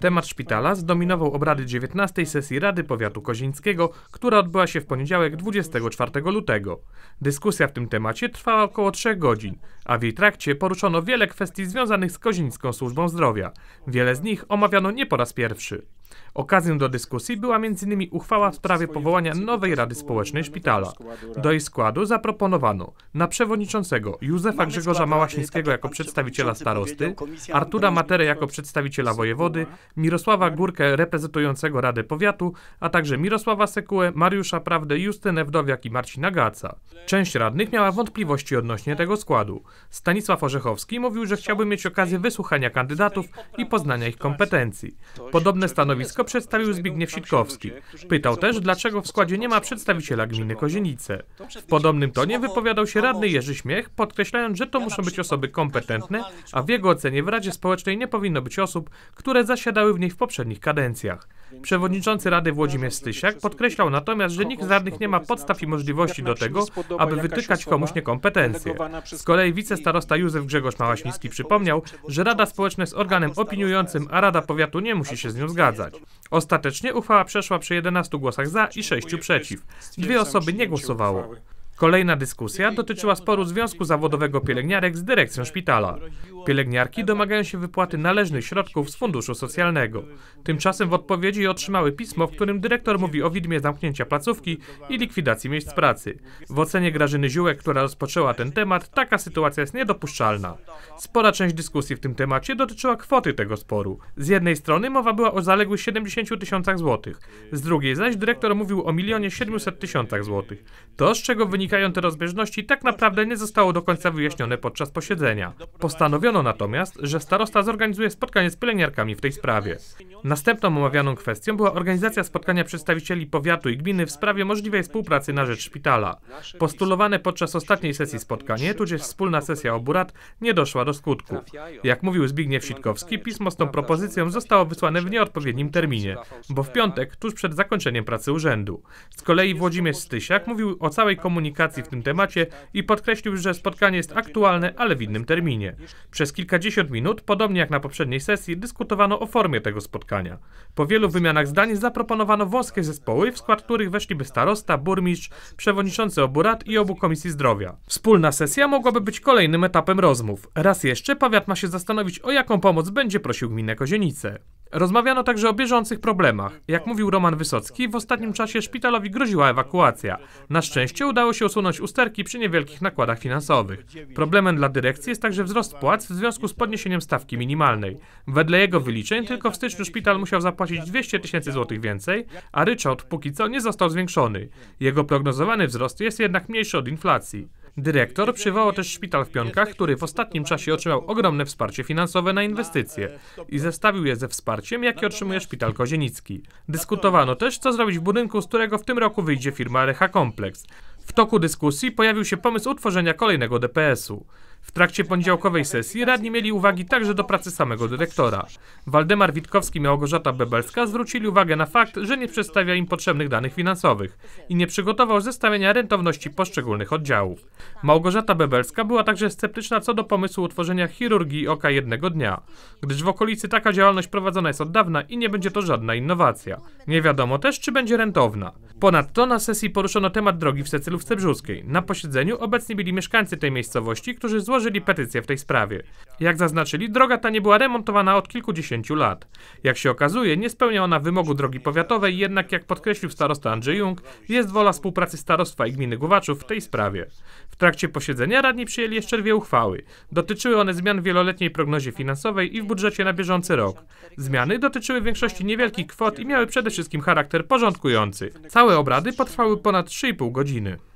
Temat szpitala zdominował obrady 19 sesji Rady Powiatu Kozińskiego, która odbyła się w poniedziałek 24 lutego. Dyskusja w tym temacie trwała około 3 godzin, a w jej trakcie poruszono wiele kwestii związanych z Kozińską Służbą Zdrowia. Wiele z nich omawiano nie po raz pierwszy. Okazją do dyskusji była m.in. uchwała w sprawie powołania nowej Rady Społecznej Szpitala. Do jej składu zaproponowano na przewodniczącego Józefa Grzegorza Małasińskiego tak jako przedstawiciela starosty, Artura Materę jako przedstawiciela wojewody, Mirosława tak? Górkę reprezentującego Radę Powiatu, a także Mirosława Sekułę, Mariusza Prawdę, Justynę Wdowiak i Marcina Gaca. Część radnych miała wątpliwości odnośnie tego składu. Stanisław Orzechowski mówił, że chciałby mieć okazję wysłuchania kandydatów i poznania ich kompetencji. Podobne stanowisko stanowisko przedstawił Zbigniew Sitkowski. Pytał też, dlaczego w składzie nie ma przedstawiciela gminy Kozienice. W podobnym tonie wypowiadał się radny Jerzy Śmiech, podkreślając, że to muszą być osoby kompetentne, a w jego ocenie w Radzie Społecznej nie powinno być osób, które zasiadały w niej w poprzednich kadencjach. Przewodniczący Rady Włodzimierz Stysiak podkreślał natomiast, że nikt z radnych nie ma podstaw i możliwości do tego, aby wytykać komuś niekompetencje. Z kolei wicestarosta Józef Grzegorz Małaśnicki przypomniał, że Rada Społeczna jest organem opiniującym, a Rada Powiatu nie musi się z nią zgadzać. Ostatecznie uchwała przeszła przy 11 głosach za i 6 przeciw. Dwie osoby nie głosowało. Kolejna dyskusja dotyczyła sporu Związku Zawodowego Pielęgniarek z dyrekcją szpitala. Pielęgniarki domagają się wypłaty należnych środków z funduszu socjalnego. Tymczasem w odpowiedzi otrzymały pismo, w którym dyrektor mówi o widmie zamknięcia placówki i likwidacji miejsc pracy. W ocenie Grażyny Ziółek, która rozpoczęła ten temat, taka sytuacja jest niedopuszczalna. Spora część dyskusji w tym temacie dotyczyła kwoty tego sporu. Z jednej strony mowa była o zaległych 70 tysiącach złotych, z drugiej zaś dyrektor mówił o milionie 700 tysiącach złotych. To, z czego wynika rozbieżności tak naprawdę nie zostało do końca wyjaśnione podczas posiedzenia. Postanowiono natomiast, że starosta zorganizuje spotkanie z pielęgniarkami w tej sprawie. Następną omawianą kwestią była organizacja spotkania przedstawicieli powiatu i gminy w sprawie możliwej współpracy na rzecz szpitala. Postulowane podczas ostatniej sesji spotkanie, tudzież wspólna sesja oburad, nie doszła do skutku. Jak mówił Zbigniew Sitkowski, pismo z tą propozycją zostało wysłane w nieodpowiednim terminie, bo w piątek, tuż przed zakończeniem pracy urzędu. Z kolei Włodzimierz Stysiak mówił o całej komunikacji komunikacji w tym temacie i podkreślił, że spotkanie jest aktualne, ale w innym terminie. Przez kilkadziesiąt minut, podobnie jak na poprzedniej sesji, dyskutowano o formie tego spotkania. Po wielu wymianach zdań zaproponowano włoskie zespoły, w skład których weszliby starosta, burmistrz, przewodniczący obu rad i obu komisji zdrowia. Wspólna sesja mogłaby być kolejnym etapem rozmów. Raz jeszcze powiat ma się zastanowić, o jaką pomoc będzie prosił gminę Kozienice. Rozmawiano także o bieżących problemach. Jak mówił Roman Wysocki, w ostatnim czasie szpitalowi groziła ewakuacja. Na szczęście udało się usunąć usterki przy niewielkich nakładach finansowych. Problemem dla dyrekcji jest także wzrost płac w związku z podniesieniem stawki minimalnej. Wedle jego wyliczeń tylko w styczniu szpital musiał zapłacić 200 tysięcy złotych więcej, a ryczałt póki co nie został zwiększony. Jego prognozowany wzrost jest jednak mniejszy od inflacji. Dyrektor przywołał też szpital w Pionkach, który w ostatnim czasie otrzymał ogromne wsparcie finansowe na inwestycje i zestawił je ze wsparciem, jakie otrzymuje szpital Kozienicki. Dyskutowano też, co zrobić w budynku, z którego w tym roku wyjdzie firma Reha Kompleks. W toku dyskusji pojawił się pomysł utworzenia kolejnego DPS-u. W trakcie poniedziałkowej sesji radni mieli uwagi także do pracy samego dyrektora. Waldemar Witkowski i Małgorzata Bebelska zwrócili uwagę na fakt, że nie przedstawia im potrzebnych danych finansowych i nie przygotował zestawienia rentowności poszczególnych oddziałów. Małgorzata Bebelska była także sceptyczna co do pomysłu utworzenia chirurgii oka jednego dnia, gdyż w okolicy taka działalność prowadzona jest od dawna i nie będzie to żadna innowacja. Nie wiadomo też, czy będzie rentowna. Ponadto na sesji poruszono temat drogi w Secylówce Brzuskiej. Na posiedzeniu obecni byli mieszkańcy tej miejscowości, którzy z złożyli petycję w tej sprawie. Jak zaznaczyli, droga ta nie była remontowana od kilkudziesięciu lat. Jak się okazuje, nie spełnia ona wymogu drogi powiatowej, jednak jak podkreślił starosta Andrzej Jung, jest wola współpracy starostwa i gminy Głowaczów w tej sprawie. W trakcie posiedzenia radni przyjęli jeszcze dwie uchwały. Dotyczyły one zmian w wieloletniej prognozie finansowej i w budżecie na bieżący rok. Zmiany dotyczyły większości niewielkich kwot i miały przede wszystkim charakter porządkujący. Całe obrady potrwały ponad 3,5 godziny.